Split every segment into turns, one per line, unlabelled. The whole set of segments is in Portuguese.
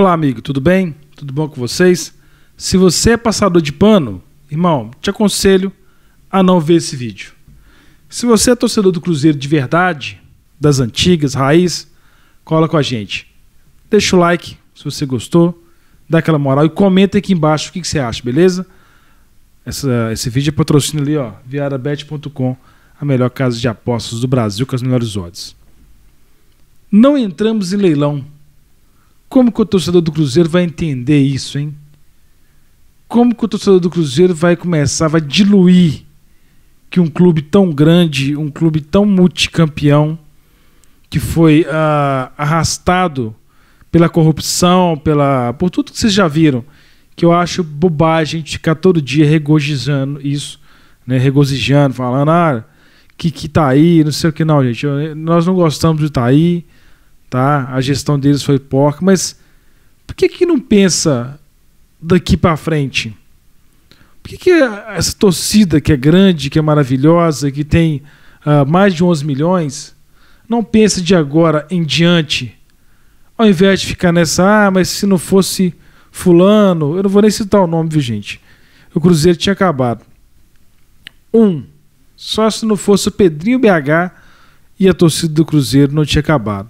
Olá, amigo, tudo bem? Tudo bom com vocês? Se você é passador de pano, irmão, te aconselho a não ver esse vídeo. Se você é torcedor do Cruzeiro de verdade, das antigas, raiz, cola com a gente. Deixa o like se você gostou, dá aquela moral e comenta aqui embaixo o que, que você acha, beleza? Essa, esse vídeo é patrocínio ali, ó, viarabet.com, a melhor casa de apostas do Brasil com as melhores odds. Não entramos em leilão como que o torcedor do Cruzeiro vai entender isso, hein? Como que o torcedor do Cruzeiro vai começar, vai diluir que um clube tão grande, um clube tão multicampeão, que foi ah, arrastado pela corrupção, pela por tudo que vocês já viram, que eu acho bobagem de ficar todo dia regozijando isso, né? Regozijando, falando, ah, que que tá aí, não sei o que não, gente. Eu, nós não gostamos de estar Tá tá? A gestão deles foi porca, mas por que que não pensa daqui para frente? Por que, que essa torcida que é grande, que é maravilhosa, que tem uh, mais de 11 milhões, não pensa de agora em diante? Ao invés de ficar nessa, ah, mas se não fosse fulano, eu não vou nem citar o nome, viu, gente? O Cruzeiro tinha acabado. Um, só se não fosse o Pedrinho BH e a torcida do Cruzeiro não tinha acabado.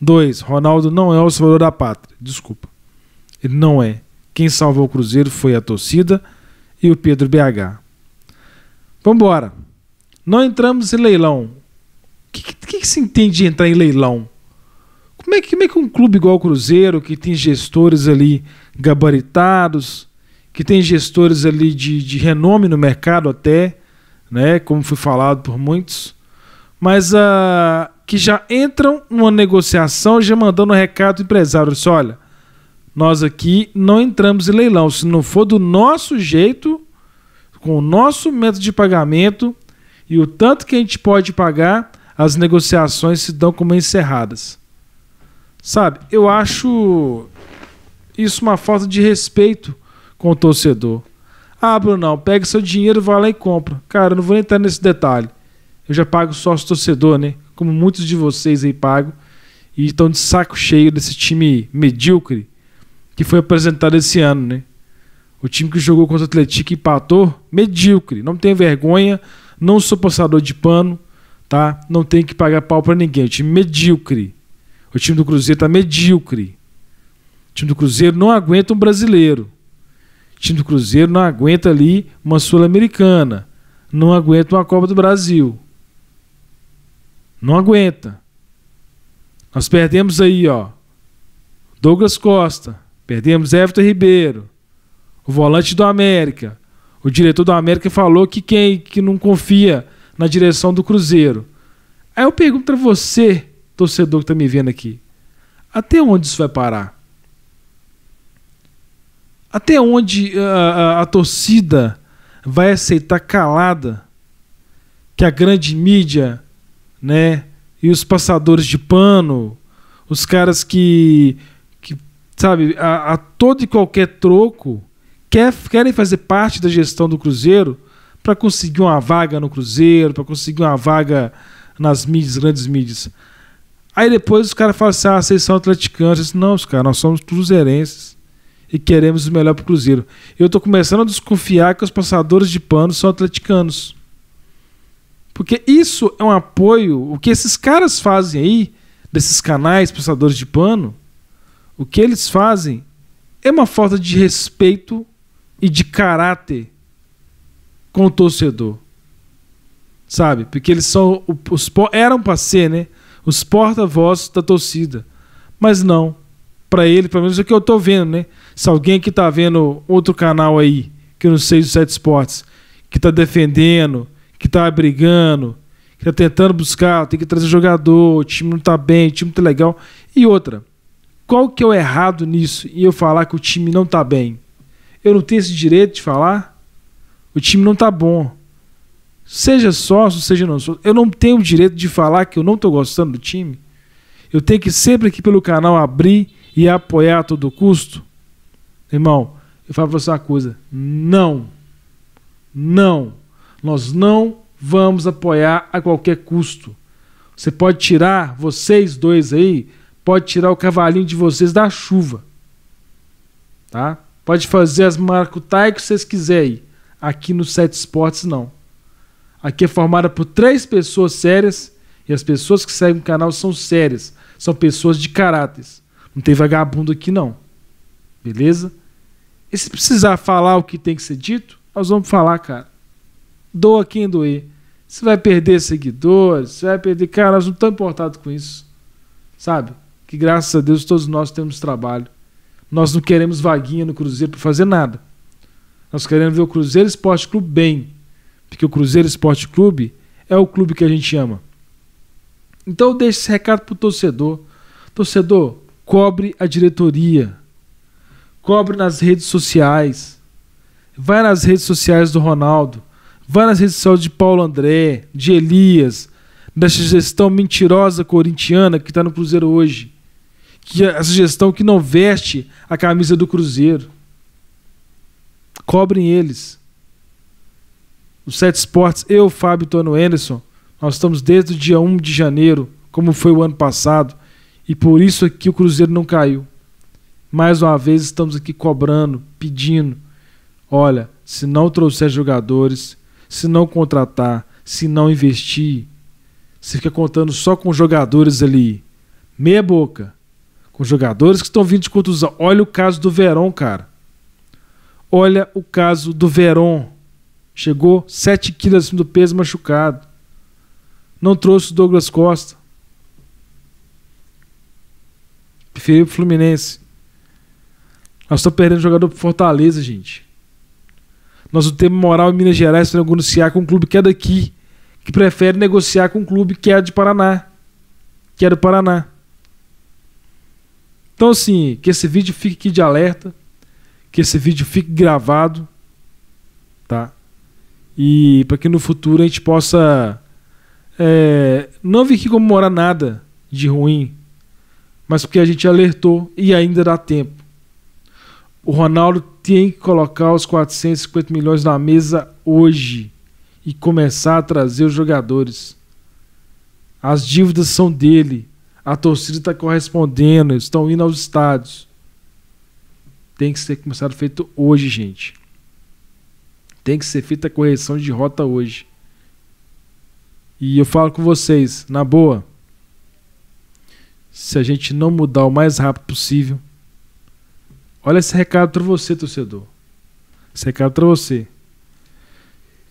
2. Ronaldo não é o salvador da pátria. Desculpa. Ele não é. Quem salvou o Cruzeiro foi a torcida e o Pedro BH. Vambora. Não entramos em leilão. O que, que, que, se entende de entrar em leilão? Como é, que, como é que um clube igual o Cruzeiro, que tem gestores ali gabaritados, que tem gestores ali de, de renome no mercado até, né, como foi falado por muitos, mas uh, que já entram numa negociação já mandando um recado empresário, disse, olha, nós aqui não entramos em leilão, se não for do nosso jeito, com o nosso método de pagamento e o tanto que a gente pode pagar, as negociações se dão como encerradas. Sabe, eu acho isso uma falta de respeito com o torcedor. Ah, Brunão, pega seu dinheiro, vai lá e compra. Cara, eu não vou entrar nesse detalhe. Eu já pago sócio torcedor, né? como muitos de vocês aí pagam, e estão de saco cheio desse time medíocre que foi apresentado esse ano, né? O time que jogou contra o Atlético empatou, medíocre, não tem vergonha, não sou passador de pano, tá? Não tem que pagar pau para ninguém, o time medíocre. O time do Cruzeiro tá medíocre. O time do Cruzeiro não aguenta um brasileiro. O time do Cruzeiro não aguenta ali uma Sul-Americana. Não aguenta uma Copa do Brasil. Não aguenta. Nós perdemos aí, ó. Douglas Costa. Perdemos Everton Ribeiro. O volante do América. O diretor do América falou que quem que não confia na direção do Cruzeiro. Aí eu pergunto para você, torcedor que tá me vendo aqui. Até onde isso vai parar? Até onde a, ah, a, ah, a torcida vai aceitar calada que a grande mídia né? E os passadores de pano, os caras que, que sabe, a, a todo e qualquer troco quer, querem fazer parte da gestão do Cruzeiro para conseguir uma vaga no Cruzeiro, para conseguir uma vaga nas mídias, grandes mídias. Aí depois os caras falam assim: ah, vocês são atleticanos. Eu disse, não, os caras, nós somos cruzeirenses e queremos o melhor para o Cruzeiro. Eu estou começando a desconfiar que os passadores de pano são atleticanos. Porque isso é um apoio. O que esses caras fazem aí, desses canais passadores de pano, o que eles fazem é uma falta de respeito e de caráter com o torcedor. Sabe? Porque eles são. Os, eram para ser, né? Os porta-vozes da torcida. Mas não. Para ele, pelo menos é o que eu tô vendo, né? Se alguém que tá vendo outro canal aí, que eu não sei do Sete Esportes, que tá defendendo, tá brigando, que tá tentando buscar, tem que trazer jogador, o time não tá bem, o time não tá legal. E outra, qual que é o errado nisso e eu falar que o time não tá bem? Eu não tenho esse direito de falar? O time não tá bom. Seja sócio, seja não sócio, eu não tenho o direito de falar que eu não tô gostando do time. Eu tenho que sempre aqui pelo canal abrir e apoiar a todo custo. Irmão, eu falo pra você uma coisa: não, não, nós não vamos apoiar a qualquer custo. Você pode tirar, vocês dois aí, pode tirar o cavalinho de vocês da chuva. Tá? Pode fazer as maracutaia que vocês quiserem. Aqui no Sete Esportes, não. Aqui é formada por três pessoas sérias e as pessoas que seguem o canal são sérias. São pessoas de caráter. Não tem vagabundo aqui, não. Beleza? E se precisar falar o que tem que ser dito, nós vamos falar, cara doa quem doer. Você vai perder seguidores, você vai perder. Cara, nós não estamos importados com isso. Sabe? Que graças a Deus todos nós temos trabalho. Nós não queremos vaguinha no Cruzeiro para fazer nada. Nós queremos ver o Cruzeiro Esporte Clube bem. Porque o Cruzeiro Esporte Clube é o clube que a gente ama. Então eu deixo esse recado pro torcedor. Torcedor, cobre a diretoria. Cobre nas redes sociais. Vai nas redes sociais do Ronaldo nas redes sociais de Paulo André, de Elias, dessa gestão mentirosa corintiana que está no Cruzeiro hoje. Que é essa gestão que não veste a camisa do Cruzeiro. Cobrem eles. O Sete Esportes, eu, Fábio e Tono Anderson, nós estamos desde o dia 1 de janeiro, como foi o ano passado, e por isso aqui o Cruzeiro não caiu. Mais uma vez estamos aqui cobrando, pedindo. Olha, se não trouxer jogadores, se não contratar, se não investir, você fica contando só com jogadores ali, meia boca, com jogadores que estão vindo de contusão. Olha o caso do Verón, cara. Olha o caso do Verón. Chegou 7 quilos acima do peso machucado. Não trouxe o Douglas Costa. Preferiu o Fluminense. Nós estamos perdendo jogador para Fortaleza, gente. Nosso tema moral em Minas Gerais para negociar com um clube que é daqui, que prefere negociar com um clube que é de Paraná. Que é do Paraná. Então, assim, que esse vídeo fique aqui de alerta, que esse vídeo fique gravado, tá? E para que no futuro a gente possa é, não vir aqui comemorar nada de ruim, mas porque a gente alertou e ainda dá tempo. O Ronaldo tem que colocar os 450 milhões na mesa hoje e começar a trazer os jogadores. As dívidas são dele. A torcida está correspondendo, estão indo aos estádios. Tem que ser começado feito hoje, gente. Tem que ser feita a correção de rota hoje. E eu falo com vocês, na boa, se a gente não mudar o mais rápido possível, Olha esse recado para você, torcedor. Esse recado para você.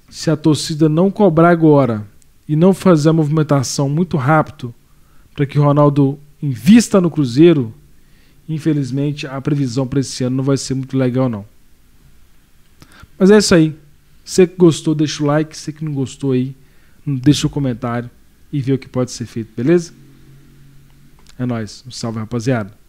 Se a torcida não cobrar agora e não fazer a movimentação muito rápido para que o Ronaldo invista no Cruzeiro, infelizmente a previsão para esse ano não vai ser muito legal não. Mas é isso aí. Você que gostou, deixa o like. Você que não gostou aí, deixa o comentário e vê o que pode ser feito, beleza? É nóis. Um salve, rapaziada.